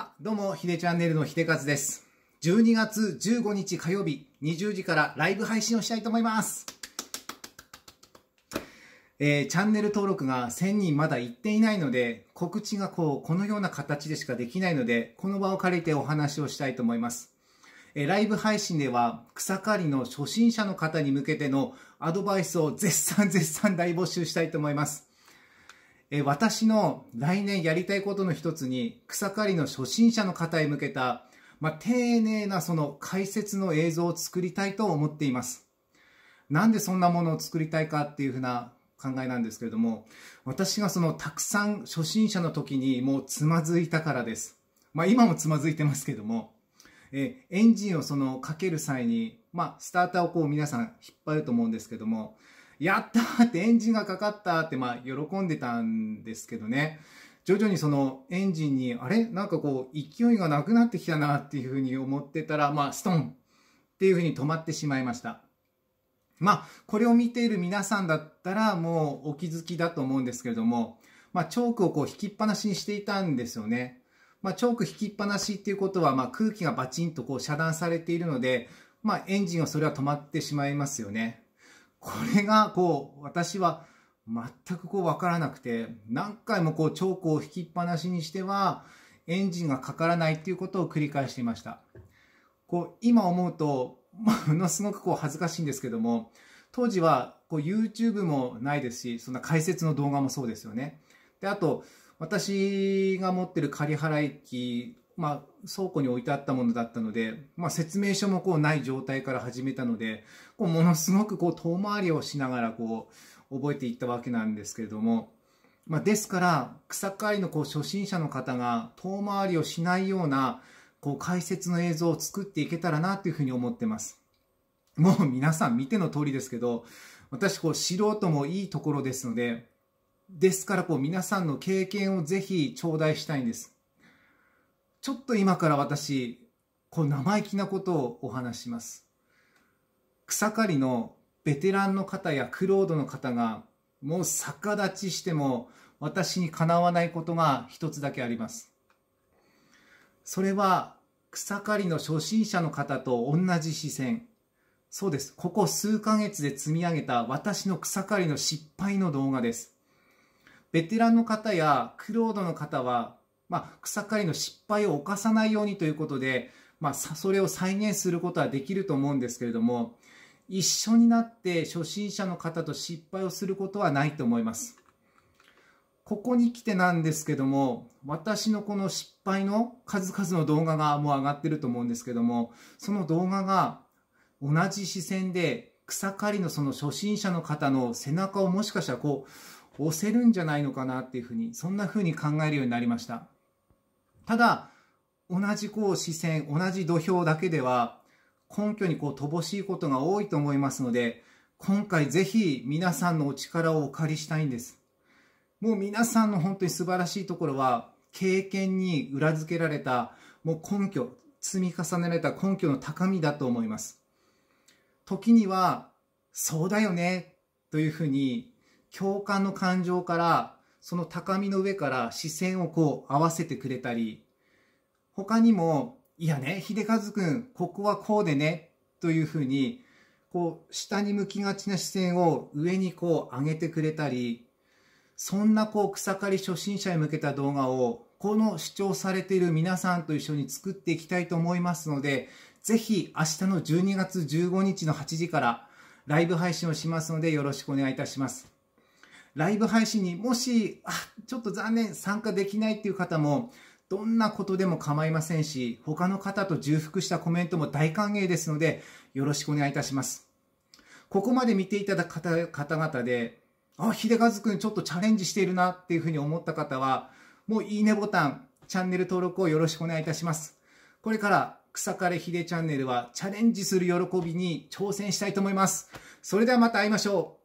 あどうも、ひでチャンネルのひでかつです。12月15日火曜日20時からライブ配信をしたいと思います。えー、チャンネル登録が1000人まだ行っていないので、告知がこう、このような形でしかできないので、この場を借りてお話をしたいと思います。えライブ配信では草刈りの初心者の方に向けてのアドバイスを絶賛絶賛大募集したいと思います。え私の来年やりたいことの一つに、草刈りの初心者の方へ向けた、まあ、丁寧なその解説の映像を作りたいと思っています。なんでそんなものを作りたいかっていうふうな考えなんですけれども、私がそのたくさん初心者の時にもうつまずいたからです。まあ今もつまずいてますけども、えエンジンをそのかける際に、まあスターターをこう皆さん引っ張ると思うんですけども、やったーってエンジンがかかったって、まあ、喜んでたんですけどね。徐々にそのエンジンに、あれなんかこう、勢いがなくなってきたなっていうふうに思ってたら、まあ、ストンっていうふうに止まってしまいました。まあ、これを見ている皆さんだったら、もうお気づきだと思うんですけれども、まあ、チョークをこう引きっぱなしにしていたんですよね。まあ、チョーク引きっぱなしっていうことは、まあ、空気がバチンとこう遮断されているので、まあ、エンジンはそれは止まってしまいますよね。これがこう、私は全くこう分からなくて、何回もこうチョークを引きっぱなしにしては、エンジンがかからないっていうことを繰り返していました。こう、今思うと、ものすごくこう恥ずかしいんですけども、当時はこう YouTube もないですし、そんな解説の動画もそうですよね。で、あと、私が持ってる仮払い機まあ、倉庫に置いてあったものだったので、まあ、説明書もこうない状態から始めたので、こうものすごくこう遠回りをしながらこう覚えていったわけなんですけれども、まあ、ですから、草刈りのこう初心者の方が遠回りをしないようなこう解説の映像を作っていけたらなというふうに思ってます。もう皆さん見ての通りですけど、私こう素人もいいところですので、ですからこう皆さんの経験をぜひ頂戴したいんです。ちょっと今から私、こう生意気なことをお話します。草刈りのベテランの方やクロードの方がもう逆立ちしても私にかなわないことが一つだけあります。それは草刈りの初心者の方と同じ視線。そうです。ここ数ヶ月で積み上げた私の草刈りの失敗の動画です。ベテランの方やクロードの方はまあ、草刈りの失敗を犯さないようにということで、まあ、それを再現することはできると思うんですけれども、一緒になって初心者の方と失敗をすることはないと思います。ここに来てなんですけども、私のこの失敗の数々の動画がもう上がってると思うんですけども、その動画が同じ視線で草刈りのその初心者の方の背中をもしかしたらこう押せるんじゃないのかなっていうふうに、そんなふうに考えるようになりました。ただ、同じこう視線、同じ土俵だけでは、根拠にこう乏しいことが多いと思いますので、今回ぜひ皆さんのお力をお借りしたいんです。もう皆さんの本当に素晴らしいところは、経験に裏付けられた、もう根拠、積み重ねられた根拠の高みだと思います。時には、そうだよね、というふうに、共感の感情からその高みの上から視線をこう合わせてくれたり、他にも、いやね、秀和くん、ここはこうでね、というふうに、こう、下に向きがちな視線を上にこう上げてくれたり、そんなこう草刈り初心者へ向けた動画を、この視聴されている皆さんと一緒に作っていきたいと思いますので、ぜひ明日の12月15日の8時からライブ配信をしますのでよろしくお願いいたします。ライブ配信にもし、あ、ちょっと残念、参加できないっていう方も、どんなことでも構いませんし、他の方と重複したコメントも大歓迎ですので、よろしくお願いいたします。ここまで見ていただく方々で、あ、秀和くんちょっとチャレンジしているなっていうふうに思った方は、もういいねボタン、チャンネル登録をよろしくお願いいたします。これから草枯れ秀チャンネルはチャレンジする喜びに挑戦したいと思います。それではまた会いましょう。